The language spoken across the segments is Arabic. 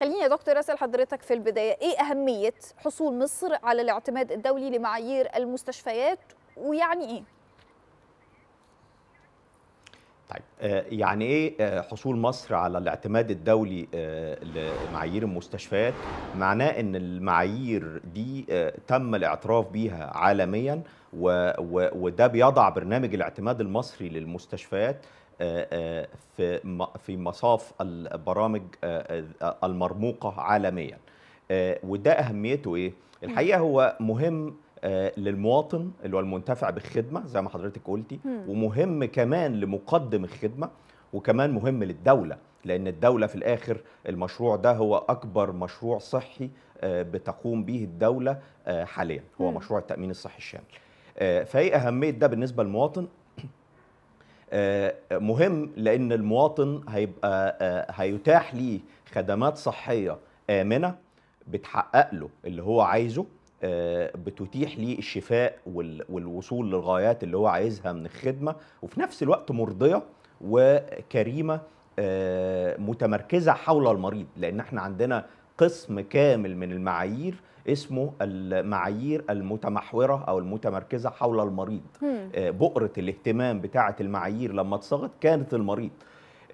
خليني يا دكتور اسال حضرتك في البدايه ايه اهميه حصول مصر على الاعتماد الدولي لمعايير المستشفيات ويعني ايه؟ طيب آه، يعني ايه آه، حصول مصر على الاعتماد الدولي آه، لمعايير المستشفيات؟ معناه ان المعايير دي تم الاعتراف بيها عالميا وده بيضع برنامج الاعتماد المصري للمستشفيات في في مصاف البرامج آه، آه، المرموقه عالميا آه، وده اهميته ايه الحقيقه هو مهم للمواطن اللي هو المنتفع بالخدمه زي ما حضرتك قلتي ومهم كمان لمقدم الخدمه وكمان مهم للدوله لان الدوله في الاخر المشروع ده هو اكبر مشروع صحي بتقوم به الدوله حاليا هو مشروع التامين الصحي الشامل فايه اهميه ده بالنسبه للمواطن آه، مهم لان المواطن هيبقى آه، هيتاح ليه خدمات صحيه امنه بتحقق له اللي هو عايزه آه، بتتيح ليه الشفاء والوصول للغايات اللي هو عايزها من الخدمه وفي نفس الوقت مرضيه وكريمه متمركزه حول المريض لان احنا عندنا قسم كامل من المعايير اسمه المعايير المتمحورة أو المتمركزة حول المريض آه، بؤرة الاهتمام بتاعة المعايير لما اتصغت كانت المريض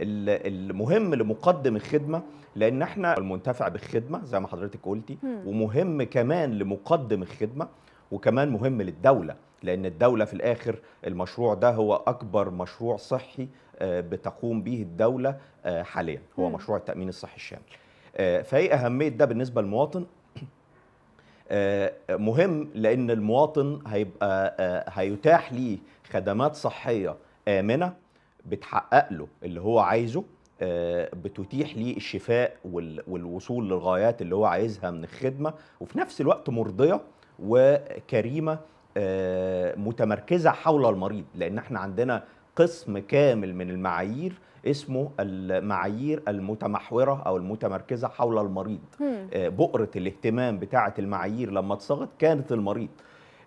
المهم لمقدم الخدمة لأن احنا المنتفع بالخدمة زي ما حضرتك قلتي ومهم كمان لمقدم الخدمة وكمان مهم للدولة لأن الدولة في الآخر المشروع ده هو أكبر مشروع صحي آه، بتقوم به الدولة آه، حاليا هو مشروع التأمين الصحي الشامل آه، فهي اهميه ده بالنسبه للمواطن آه، مهم لان المواطن هيبقى آه، هيتاح ليه خدمات صحيه امنه بتحقق له اللي هو عايزه بتتيح ليه الشفاء والوصول للغايات اللي هو عايزها من الخدمه وفي نفس الوقت مرضيه وكريمه متمركزه حول المريض لان احنا عندنا قسم كامل من المعايير اسمه المعايير المتمحورة أو المتمركزة حول المريض آه، بؤرة الاهتمام بتاعة المعايير لما اتصغت كانت المريض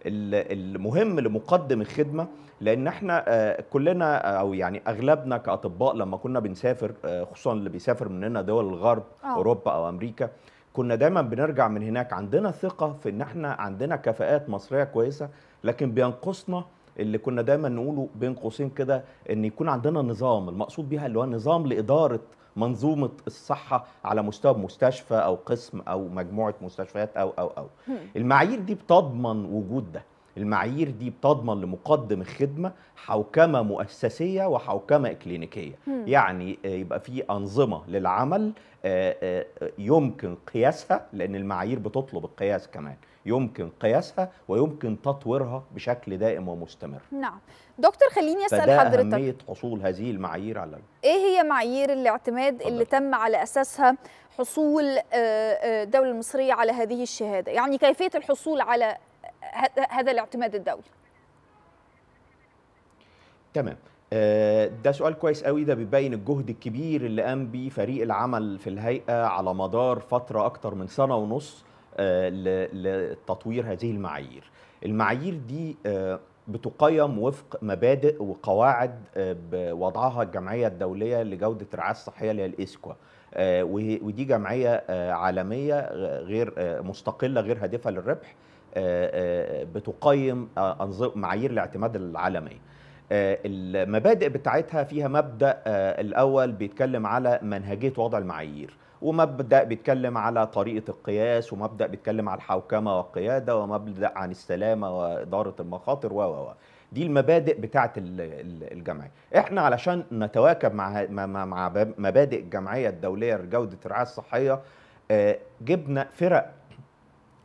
المهم لمقدم الخدمه لان احنا آه، كلنا آه، او يعني اغلبنا كاطباء لما كنا بنسافر خصوصا اللي بيسافر مننا دول الغرب أوه. اوروبا او امريكا كنا دايما بنرجع من هناك عندنا ثقه في ان احنا عندنا كفاءات مصريه كويسه لكن بينقصنا اللي كنا دايما نقوله بين قوسين كده ان يكون عندنا نظام المقصود بيها اللي هو نظام لاداره منظومه الصحه على مستوى مستشفى او قسم او مجموعه مستشفيات او او او المعايير دي بتضمن وجود ده المعايير دي بتضمن لمقدم الخدمه حوكمه مؤسسيه وحوكمه كلينيكيه مم. يعني آه، يبقى في انظمه للعمل آه، آه، يمكن قياسها لان المعايير بتطلب القياس كمان يمكن قياسها ويمكن تطويرها بشكل دائم ومستمر نعم دكتور خليني اسال حضرتك اهميه حصول هذه المعايير على ايه هي معايير الاعتماد حضرتك. اللي تم على اساسها حصول الدوله المصريه على هذه الشهاده يعني كيفيه الحصول على هذا الاعتماد الدولي تمام آه، ده سؤال كويس قوي ده بيبين الجهد الكبير اللي قام بيه فريق العمل في الهيئه على مدار فتره اكتر من سنه ونص آه، لتطوير هذه المعايير المعايير دي آه، بتقيم وفق مبادئ وقواعد وضعها الجمعيه الدوليه لجوده الرعايه الصحيه اللي هي الاسكوا ودي جمعيه عالميه غير مستقله غير هادفه للربح آه، آه، بتقيم آه، معايير الاعتماد العالمي المبادئ بتاعتها فيها مبدا الاول بيتكلم على منهجيه وضع المعايير ومبدا بيتكلم على طريقه القياس ومبدا بيتكلم على الحوكمه والقياده ومبدا عن السلامه واداره المخاطر و و دي المبادئ بتاعه الجمعيه احنا علشان نتواكب مع مع مبادئ الجمعيه الدوليه لجوده الرعايه الصحيه جبنا فرق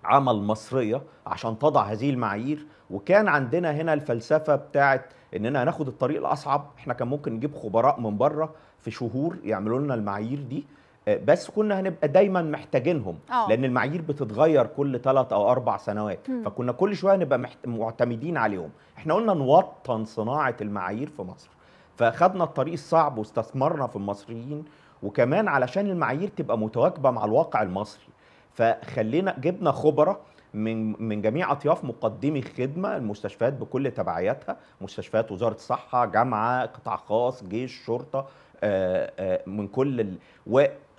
عمل مصريه عشان تضع هذه المعايير وكان عندنا هنا الفلسفه بتاعه اننا هناخد الطريق الاصعب احنا كان ممكن نجيب خبراء من بره في شهور يعملوا لنا المعايير دي آه، بس كنا هنبقى دايما محتاجينهم أوه. لان المعايير بتتغير كل ثلاث او اربع سنوات م. فكنا كل شويه نبقى محت... معتمدين عليهم احنا قلنا نوطن صناعه المعايير في مصر فاخدنا الطريق الصعب واستثمرنا في المصريين وكمان علشان المعايير تبقى متواكبه مع الواقع المصري فخلينا جبنا خبراء من من جميع اطياف مقدمي الخدمه المستشفيات بكل تبعياتها مستشفيات وزاره الصحه جامعه قطاع خاص جيش شرطه آآ آه، آآ آه، من كل ال...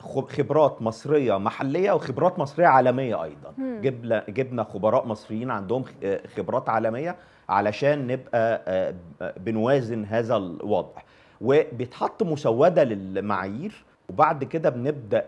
وخبرات مصريه محليه وخبرات مصريه عالميه ايضا جبنا جبنا خبراء مصريين عندهم آه، خبرات عالميه علشان نبقى بنوازن هذا الوضع وبيتحط مسوده للمعايير وبعد كده بنبدا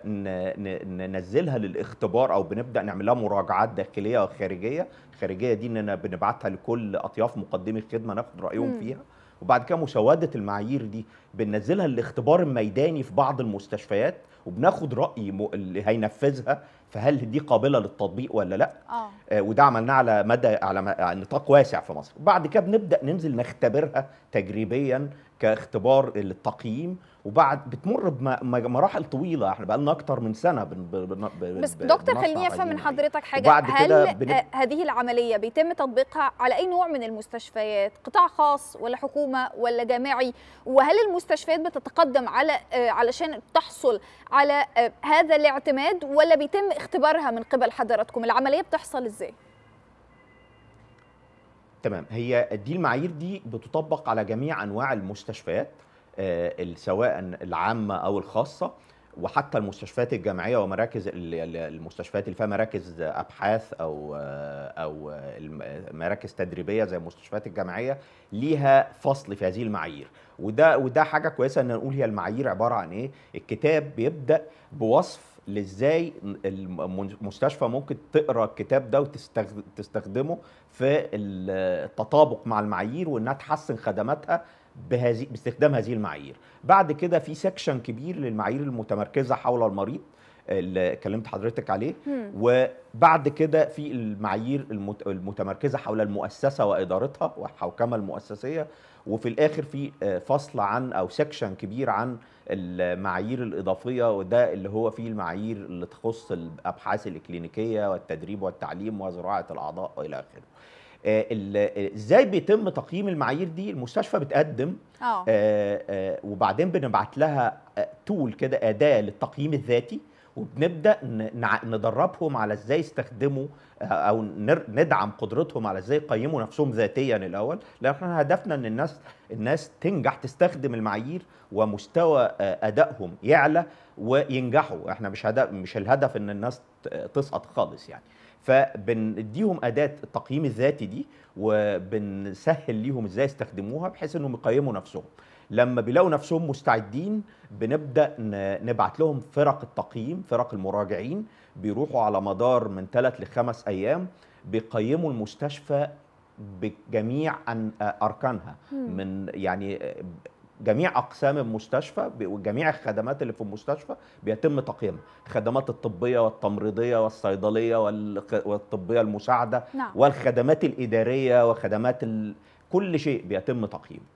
ننزلها للاختبار او بنبدا نعمل لها مراجعات داخليه وخارجيه الخارجيه دي اننا بنبعتها لكل اطياف مقدمي الخدمه ناخد رايهم مم. فيها وبعد كده مشواده المعايير دي بننزلها للاختبار الميداني في بعض المستشفيات وبناخد راي اللي هينفذها فهل دي قابله للتطبيق ولا لا آه. آه وده عملناه على مدى على نطاق واسع في مصر بعد كده بنبدا ننزل نختبرها تجريبيا كاختبار للتقييم وبعد بتمر بمراحل طويله احنا بقى لنا اكتر من سنه بن بن بن بس دكتور خليني افهم من حضرتك حاجه هل بن... آه، هذه العمليه بيتم تطبيقها على اي نوع من المستشفيات قطاع خاص ولا حكومه ولا جامعي وهل المستشفيات بتتقدم على آه، علشان تحصل على آه، هذا الاعتماد ولا بيتم اختبارها من قبل حضراتكم العمليه بتحصل ازاي تمام هي دي المعايير دي بتطبق على جميع انواع المستشفيات آه، سواء العامه او الخاصه وحتى المستشفيات الجامعيه ومراكز المستشفيات اللي فيها مراكز ابحاث او آه، او مراكز تدريبيه زي المستشفيات الجامعيه ليها فصل في هذه المعايير وده وده حاجه كويسه ان نقول هي المعايير عباره عن ايه الكتاب بيبدا بوصف لازاي المستشفى ممكن تقرا الكتاب ده وتستخدمه في التطابق مع المعايير وانها تحسن خدماتها باستخدام هذه المعايير بعد كده في سكشن كبير للمعايير المتمركزه حول المريض اللي كلمت حضرتك عليه مم. وبعد كده في المعايير المتمركزه حول المؤسسه وادارتها والحوكمه المؤسسيه وفي الاخر في آه، فصل عن او سكشن كبير عن المعايير الاضافيه وده اللي هو فيه المعايير اللي تخص الابحاث الاكلينيكيه والتدريب والتعليم وزراعه الاعضاء والى اخره آه، ازاي بيتم تقييم المعايير دي المستشفى بتقدم آه آه, آه، وبعدين بنبعت لها تول كده اداه للتقييم الذاتي وبنبدا ندربهم على ازاي يستخدموا آه، او ندعم قدرتهم على ازاي يقيموا نفسهم ذاتيا الاول لان احنا هدفنا ان الناس الناس تنجح تستخدم المعايير ومستوى آه، ادائهم يعلى وينجحوا احنا مش هدف مش الهدف ان الناس تسقط خالص يعني فبنديهم اداه التقييم الذاتي دي وبنسهل ليهم ازاي يستخدموها بحيث انهم يقيموا نفسهم لما بيلاقوا نفسهم مستعدين بنبدا نبعت لهم فرق التقييم فرق المراجعين بيروحوا على مدار من ثلاث لخمس ايام بيقيموا المستشفى بجميع اركانها من يعني جميع اقسام المستشفى وجميع الخدمات اللي في المستشفى بيتم تقييمها الخدمات الطبيه والتمريضيه والصيدليه والطبيه المساعده نعم. والخدمات الاداريه وخدمات ال... كل شيء بيتم تقييمه